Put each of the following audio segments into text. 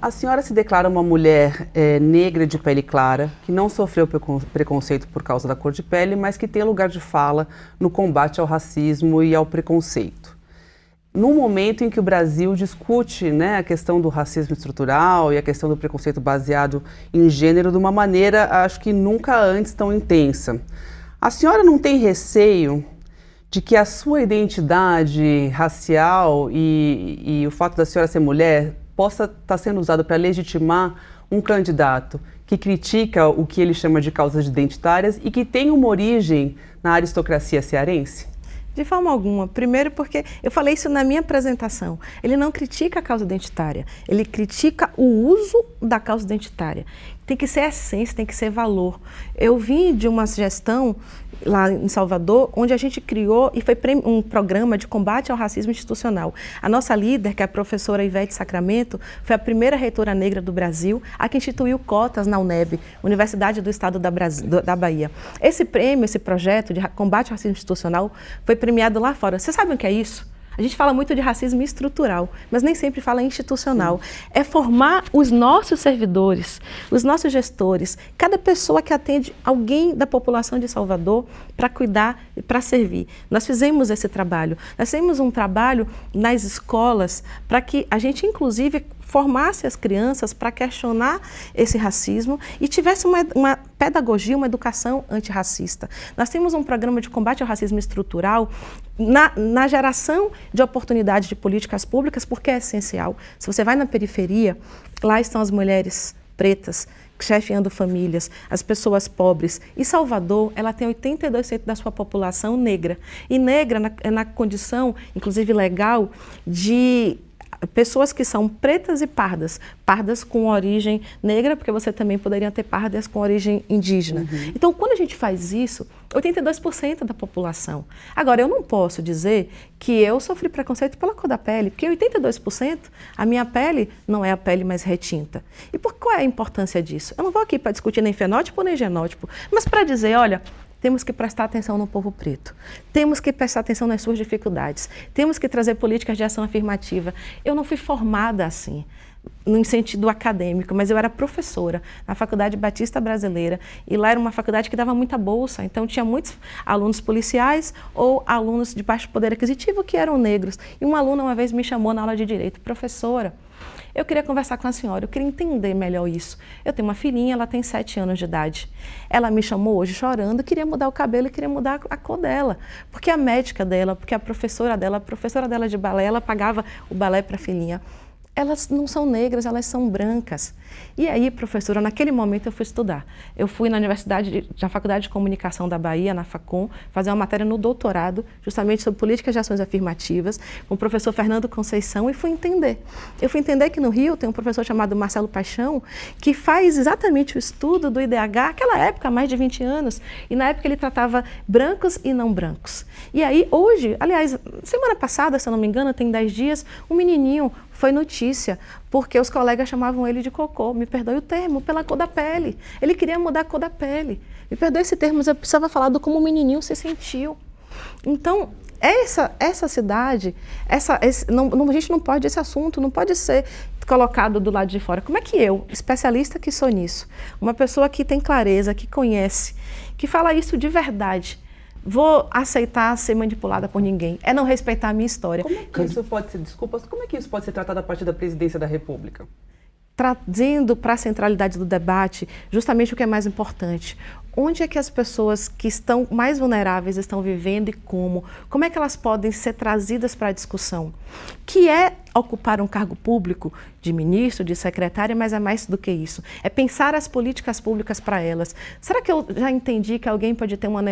A senhora se declara uma mulher é, negra de pele clara, que não sofreu preconceito por causa da cor de pele, mas que tem lugar de fala no combate ao racismo e ao preconceito. Num momento em que o Brasil discute né, a questão do racismo estrutural e a questão do preconceito baseado em gênero de uma maneira, acho que nunca antes tão intensa. A senhora não tem receio de que a sua identidade racial e, e, o fato da senhora ser mulher possa estar tá sendo usado para legitimar um candidato que critica o que ele chama de causas identitárias e que tem uma origem na aristocracia cearense? De forma alguma. Primeiro, porque eu falei isso na minha apresentação. Ele não critica a causa identitária, ele critica o uso da causa identitária. Tem que ser essência, tem que ser valor. Eu vim de uma sugestão lá em Salvador, onde a gente criou e foi um programa de combate ao racismo institucional. A nossa líder, que é a professora Ivete Sacramento, foi a primeira reitora negra do Brasil a que instituiu cotas na UNEB, Universidade do Estado da, da Bahia. Esse prêmio, esse projeto de combate ao racismo institucional foi premiado lá fora. Vocês sabem o que é isso? A gente fala muito de racismo estrutural, mas nem sempre fala institucional. Sim. É formar os nossos servidores, os nossos gestores, cada pessoa que atende alguém da população de Salvador para cuidar e para servir. Nós fizemos esse trabalho. Nós fizemos um trabalho nas escolas para que a gente, inclusive, formasse as crianças para questionar esse racismo e tivesse uma, uma pedagogia, uma educação antirracista. Nós temos um programa de combate ao racismo estrutural na, na, geração de oportunidades de políticas públicas, porque é essencial. Se você vai na periferia, lá estão as mulheres pretas chefiando famílias, as pessoas pobres. E Salvador, ela tem 82% da sua população negra. E negra na, na condição, inclusive legal, de pessoas que são pretas e pardas, pardas com origem negra, porque você também poderia ter pardas com origem indígena. Uhum. Então, quando a gente faz isso, 82% da população. Agora, eu não posso dizer que eu sofri preconceito pela cor da pele, porque 82% a minha pele não é a pele mais retinta. E por qual é a importância disso? Eu não vou aqui para discutir nem fenótipo nem genótipo, mas para dizer, olha, temos que prestar atenção no povo preto. Temos que prestar atenção nas suas dificuldades. Temos que trazer políticas de ação afirmativa. Eu não fui formada assim no sentido acadêmico, mas eu era professora na Faculdade Batista Brasileira e lá era uma faculdade que dava muita bolsa, então tinha muitos alunos policiais ou alunos de baixo poder aquisitivo que eram negros. E uma aluna uma vez me chamou na aula de direito, professora, eu queria conversar com a senhora, eu queria entender melhor isso. Eu tenho uma filhinha, ela tem sete anos de idade. Ela me chamou hoje chorando, queria mudar o cabelo, e queria mudar a cor dela, porque a médica dela, porque a professora dela, a professora dela de balé, ela pagava o balé para a filhinha elas não são negras, elas são brancas. E aí, professora, naquele momento eu fui estudar. Eu fui na universidade, na Faculdade de Comunicação da Bahia, na Facom, fazer uma matéria no doutorado, justamente sobre políticas de ações afirmativas, com o professor Fernando Conceição, e fui entender. Eu fui entender que no Rio tem um professor chamado Marcelo Paixão, que faz exatamente o estudo do IDH, aquela época, há mais de 20 anos, e na época ele tratava brancos e não brancos. E aí, hoje, aliás, semana passada, se eu não me engano, tem 10 dias, um menininho, foi notícia, porque os colegas chamavam ele de cocô, me perdoe o termo, pela cor da pele. Ele queria mudar a cor da pele. Me perdoe esse termo, mas eu precisava falar do como o menininho se sentiu. Então, essa, essa cidade, essa, esse, não, não, a gente não pode, esse assunto não pode ser colocado do lado de fora. Como é que eu, especialista que sou nisso, uma pessoa que tem clareza, que conhece, que fala isso de verdade, vou aceitar ser manipulada por ninguém. É não respeitar a minha história. Como é que isso pode ser, desculpas, como é que isso pode ser tratado a partir da presidência da República? trazendo para a centralidade do debate justamente o que é mais importante. Onde é que as pessoas que estão mais vulneráveis estão vivendo e como? Como é que elas podem ser trazidas para a discussão? Que é ocupar um cargo público de ministro, de secretária, mas é mais do que isso. É pensar as políticas públicas para elas. Será que eu já entendi que alguém pode ter uma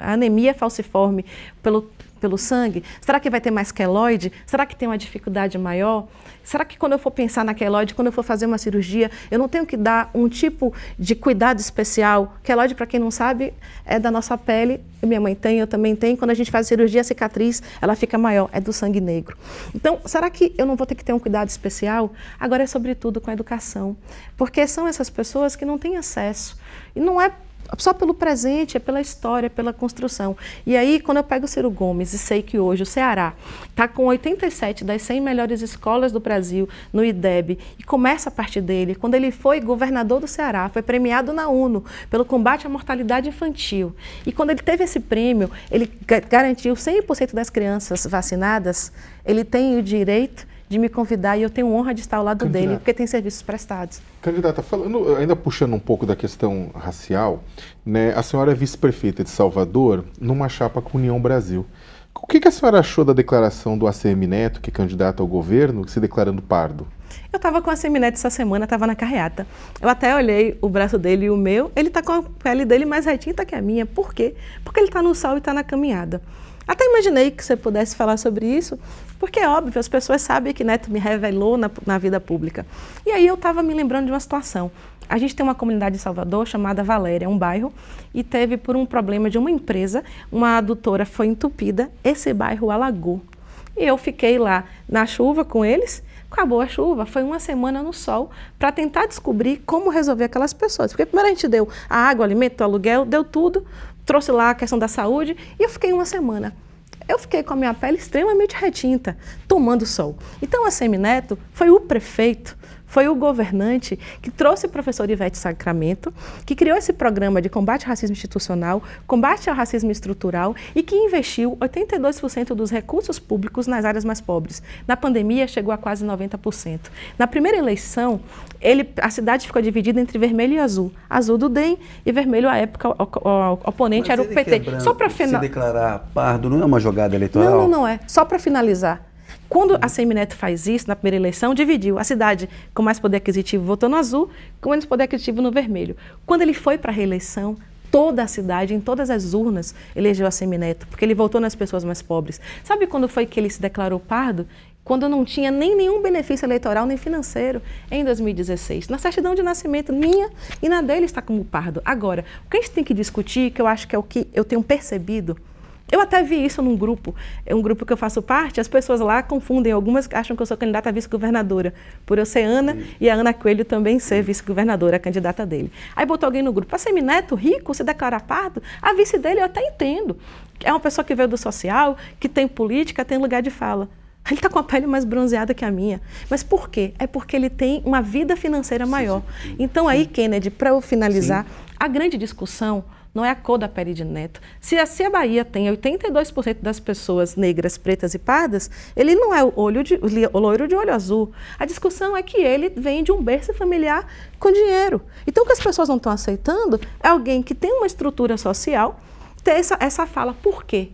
anemia falciforme pelo pelo sangue? Será que vai ter mais queloide? Será que tem uma dificuldade maior? Será que quando eu for pensar na queloide, quando eu for fazer uma cirurgia, eu não tenho que dar um tipo de cuidado especial? Queloide, para quem não sabe, é da nossa pele. Minha mãe tem, eu também tenho. Quando a gente faz cirurgia, a cicatriz ela fica maior, é do sangue negro. Então, será que eu não vou ter que ter um cuidado especial? Agora é sobretudo com a educação, porque são essas pessoas que não têm acesso. E não é só pelo presente, é pela história, é pela construção. E aí, quando eu pego o Ciro Gomes e sei que hoje o Ceará está com 87 das 100 melhores escolas do Brasil no IDEB e começa a partir dele, quando ele foi governador do Ceará, foi premiado na UNO pelo combate à mortalidade infantil. E quando ele teve esse prêmio, ele garantiu 100% das crianças vacinadas, ele tem o direito de me convidar e eu tenho honra de estar ao lado Candidata. dele, porque tem serviços prestados. Candidata, falando, eh, ainda puxando um pouco da questão racial, né, a senhora é vice-prefeita de Salvador numa chapa com União Brasil. O que, que, a senhora achou da declaração do ACM Neto, que é candidato ao governo, se declarando pardo? Eu estava com o ACM Neto essa semana, estava na carreata. Eu até olhei o braço dele e o meu. Ele está com a pele dele mais retinta que a minha. Por quê? Porque ele está no sol e está na caminhada. Até imaginei que você pudesse falar sobre isso, porque é óbvio, as pessoas sabem que Neto né, me revelou na, na vida pública. E aí eu estava me lembrando de uma situação. A gente tem uma comunidade em Salvador chamada Valéria, um bairro, e teve por um problema de uma empresa, uma adutora foi entupida, esse bairro alagou. E eu fiquei lá na chuva com eles Acabou a chuva, foi uma semana no sol para tentar descobrir como resolver aquelas pessoas. Porque primeiro a gente deu a água, o alimento, o aluguel, deu tudo, trouxe lá a questão da saúde e eu fiquei uma semana. Eu fiquei com a minha pele extremamente retinta, tomando sol. Então, a Semineto foi o prefeito foi o governante que trouxe o professor Ivete Sacramento, que criou esse programa de combate ao racismo institucional, combate ao racismo estrutural e que investiu 82% dos recursos públicos nas áreas mais pobres. Na pandemia, chegou a quase 90%. Na primeira eleição, ele, a cidade ficou dividida entre vermelho e azul. Azul do DEM e vermelho, à época, o, o, o oponente Mas era o PT. Só para Se declarar pardo não é uma jogada eleitoral? Não, não, não é. Só para finalizar. Quando a Semineto faz isso, na primeira eleição, dividiu a cidade com mais poder aquisitivo votou no azul, com menos poder aquisitivo no vermelho. Quando ele foi para a reeleição, toda a cidade, em todas as urnas, elegeu a Semineto, porque ele votou nas pessoas mais pobres. Sabe quando foi que ele se declarou pardo? Quando não tinha nem nenhum benefício eleitoral nem financeiro, em 2016. Na certidão de nascimento minha e na dele está como pardo. Agora, o que a gente tem que discutir, que eu acho que é o que eu tenho percebido, eu até vi isso num grupo, é um grupo que eu faço parte, as pessoas lá confundem, algumas acham que eu sou candidata a vice-governadora, por eu ser Ana e a Ana Coelho também ser vice-governadora, a candidata dele. Aí botou alguém no grupo, para semineto, rico, se declarar pardo, a vice dele eu até entendo. É uma pessoa que veio do social, que tem política, tem lugar de fala. Ele está com a pele mais bronzeada que a minha. Mas por quê? É porque ele tem uma vida financeira maior. Sim, sim. Então, aí, Kennedy, para eu finalizar, sim. a grande discussão não é a cor da pele de neto. Se, se a Bahia tem 82% das pessoas negras, pretas e pardas, ele não é o, olho de, o loiro de olho azul. A discussão é que ele vem de um berço familiar com dinheiro. Então, o que as pessoas não estão aceitando é alguém que tem uma estrutura social ter essa, essa fala. Por quê?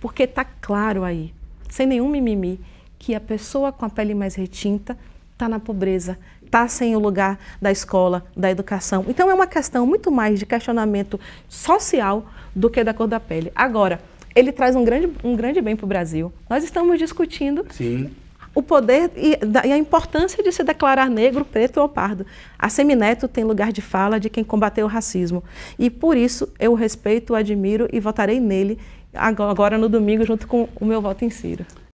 Porque está claro aí, sem nenhum mimimi, que a pessoa com a pele mais retinta está na pobreza, Tá sem o lugar da escola, da educação. Então é uma questão muito mais de questionamento social do que da cor da pele. Agora, ele traz um grande, um grande bem para o Brasil. Nós estamos discutindo Sim. o poder e, e, a importância de se declarar negro, preto ou pardo. A Semineto tem lugar de fala de quem combateu o racismo. E por isso eu respeito, admiro e votarei nele agora no domingo junto com o meu voto em Ciro.